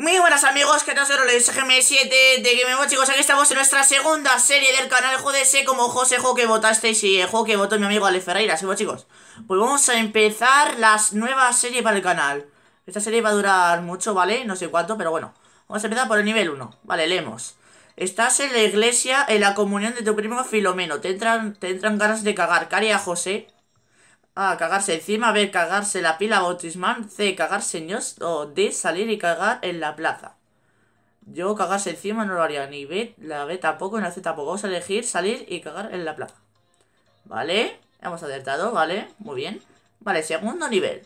Muy buenas amigos, ¿qué tal? Soy GM7 de GameMo chicos, aquí estamos en nuestra segunda serie del canal Jódese como José Jo que votasteis y el eh, que votó mi amigo Ale Ferreira, ¿sí, chicos? Pues vamos a empezar las nuevas series para el canal Esta serie va a durar mucho, ¿vale? No sé cuánto, pero bueno Vamos a empezar por el nivel 1, vale, leemos Estás en la iglesia, en la comunión de tu primo Filomeno Te entran, te entran ganas de cagar, cari a José a. Cagarse encima. B. Cagarse la pila bautismal. C. Cagarse en O D. Salir y cagar en la plaza. Yo cagarse encima no lo haría. Ni B. La B tampoco. Ni la C tampoco. Vamos a elegir salir y cagar en la plaza. Vale. Hemos acertado. Vale. Muy bien. Vale. Segundo nivel.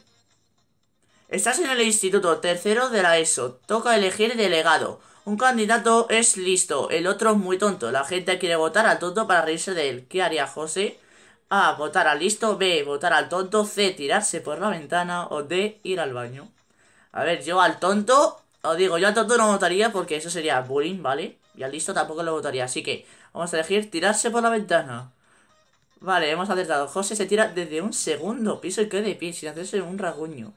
Estás en el instituto tercero de la ESO. Toca elegir delegado. Un candidato es listo, el otro es muy tonto. La gente quiere votar al tonto para reírse de él. ¿Qué haría José? A. Votar al listo. B. Votar al tonto. C. Tirarse por la ventana. O D. Ir al baño. A ver, yo al tonto... Os digo, yo al tonto no votaría porque eso sería bullying, ¿vale? Y al listo tampoco lo votaría. Así que vamos a elegir tirarse por la ventana. Vale, hemos acertado. José se tira desde un segundo piso y queda de pie sin hacerse un raguño.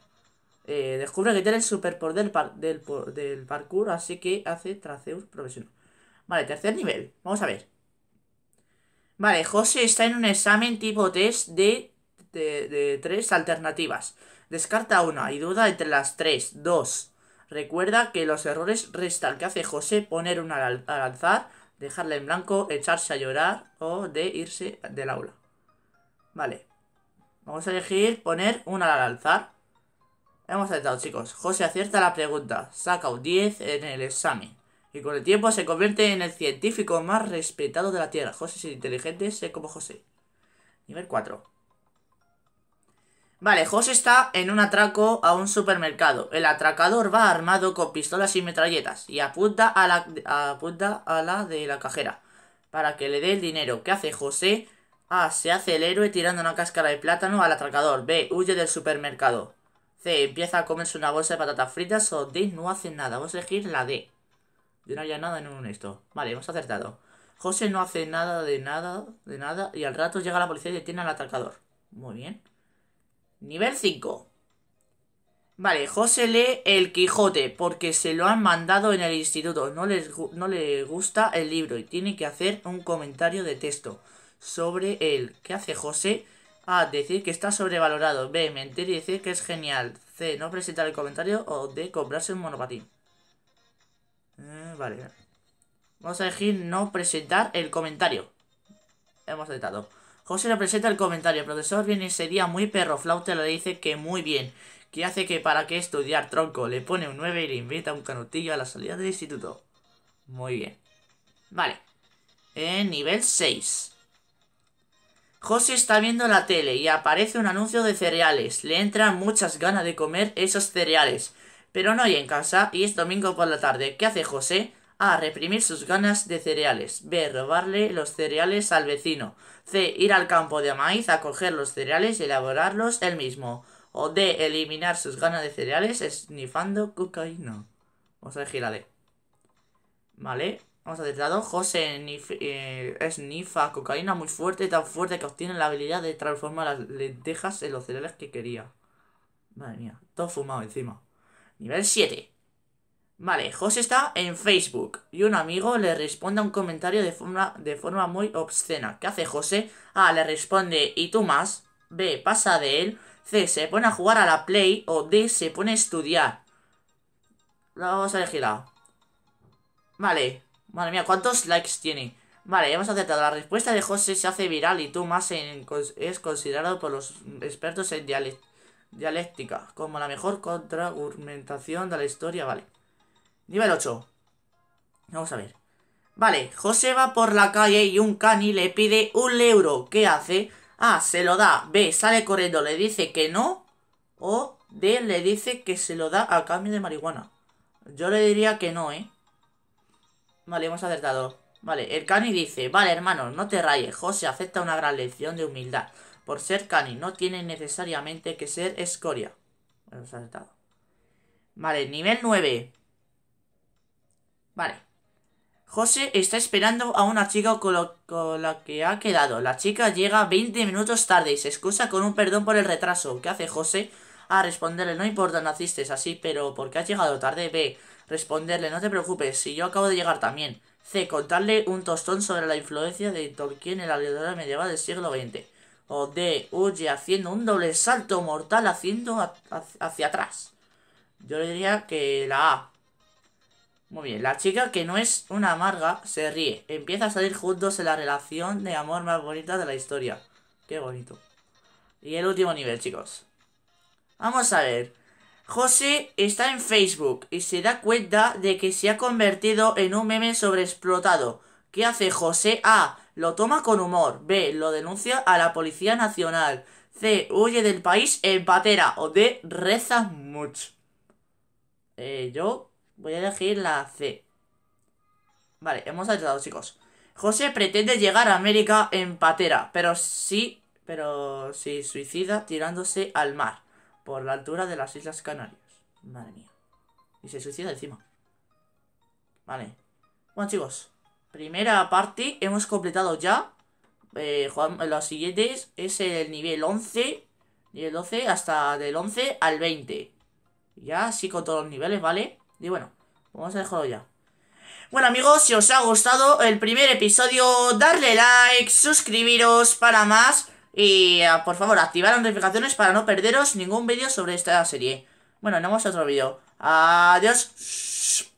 Eh, descubre que tiene el superpoder del, del parkour, así que hace traceus profesional. Vale, tercer nivel. Vamos a ver. Vale, José está en un examen tipo test de, tres alternativas. Descarta una y duda entre las tres. Dos. Recuerda que los errores restan que hace José poner una al, alzar, dejarla en blanco, echarse a llorar o de irse del aula. Vale. Vamos a elegir poner una al alzar. Hemos aceptado, chicos. José acierta la pregunta. Saca un 10 en el examen y con el tiempo se convierte en el científico más respetado de la Tierra. José es inteligente, sé como José. Nivel 4. Vale, José está en un atraco a un supermercado. El atracador va armado con pistolas y metralletas y apunta a la, apunta a la de la cajera para que le dé el dinero. ¿Qué hace José? A. Ah, se hace el héroe tirando una cáscara de plátano al atracador. B. Huye del supermercado. C. Empieza a comerse una bolsa de patatas fritas. O D. No hace nada. Vamos a elegir la D. Yo no haría nada en un esto. Vale, hemos acertado. José no hace nada de nada, de nada, y al rato llega la policía y detiene al atracador. Muy bien. Nivel 5. Vale, José lee El Quijote porque se lo han mandado en el instituto. No, no le gusta el libro y tiene que hacer un comentario de texto sobre él. ¿Qué hace José? A. Decir que está sobrevalorado. B. Mentir y decir que es genial. C. No presentar el comentario. O D. Comprarse un monopatín. Vale. Vamos a elegir no presentar el comentario. Hemos aceptado. José le presenta el comentario. El profesor viene ese día muy perro. Flauta le dice que muy bien. Que hace que para qué estudiar tronco. Le pone un 9 y le invita un canutillo a la salida del instituto. Muy bien. Vale. En eh, nivel 6. José está viendo la tele y aparece un anuncio de cereales. Le entran muchas ganas de comer esos cereales pero no hay en casa y es domingo por la tarde. ¿Qué hace José? A. Reprimir sus ganas de cereales. B. Robarle los cereales al vecino. C. Ir al campo de maíz a coger los cereales y elaborarlos él mismo. O D. Eliminar sus ganas de cereales esnifando cocaína. Vamos a elegir a D. Vale, a lado. José eh, esnifa cocaína muy fuerte, tan fuerte que obtiene la habilidad de transformar las lentejas en los cereales que quería. Madre mía, todo fumado encima. Nivel 7. Vale, José está en Facebook y un amigo le responde a un comentario de forma, de forma muy obscena. ¿Qué hace José? A, ah, le responde, ¿y tú más? B, pasa de él. C, se pone a jugar a la Play. O D, se pone a estudiar. La vamos a elegir A. Vale, madre mía, ¿cuántos likes tiene? Vale, hemos aceptado, La respuesta de José se hace viral y tú más es considerado por los expertos en dialecto dialéctica, como la mejor contraargumentación de la historia, vale. Nivel 8. Vamos a ver. Vale, José va por la calle y un cani le pide un euro. ¿Qué hace? A, ah, se lo da. B, sale corriendo, le dice que no. O D, le dice que se lo da a cambio de marihuana. Yo le diría que no, ¿eh? Vale, hemos acertado. Vale, el cani dice, vale hermano, no te rayes. José acepta una gran lección de humildad. Por ser cani, no tiene necesariamente que ser escoria. Vale, nivel 9. Vale. José está esperando a una chica con, la que ha quedado. La chica llega 20 minutos tarde y se excusa con un perdón por el retraso. ¿Qué hace José? A ah, responderle, no importa, naciste así, pero porque has llegado tarde? B. Responderle, no te preocupes, si yo acabo de llegar también. C. Contarle un tostón sobre la influencia de Tolkien en la literatura medieval del siglo XX o D huye haciendo un doble salto mortal haciendo hacia atrás. Yo le diría que la A. Muy bien, la chica que no es una amarga se ríe. Empieza a salir juntos en la relación de amor más bonita de la historia. Qué bonito. Y el último nivel, chicos. Vamos a ver. José está en Facebook y se da cuenta de que se ha convertido en un meme sobreexplotado. ¿Qué hace José A? Lo toma con humor. B. Lo denuncia a la Policía Nacional. C. Huye del país en patera. O D. Reza mucho. Eh, yo voy a elegir la C. Vale, hemos ayudado, chicos. José pretende llegar a América en patera, pero sí, pero sí, suicida tirándose al mar, por la altura de las Islas Canarias. Madre mía. Y se suicida encima. Vale. Bueno, chicos, primera parte hemos completado ya. Eh, los siguientes es el nivel 11, nivel 12 hasta del 11 al 20. Ya así con todos los niveles, ¿vale? Y bueno, vamos a dejarlo ya. Bueno amigos, si os ha gustado el primer episodio, darle like, suscribiros para más y eh, por favor activar las notificaciones para no perderos ningún vídeo sobre esta serie. Bueno, nos vemos otro vídeo. Adiós.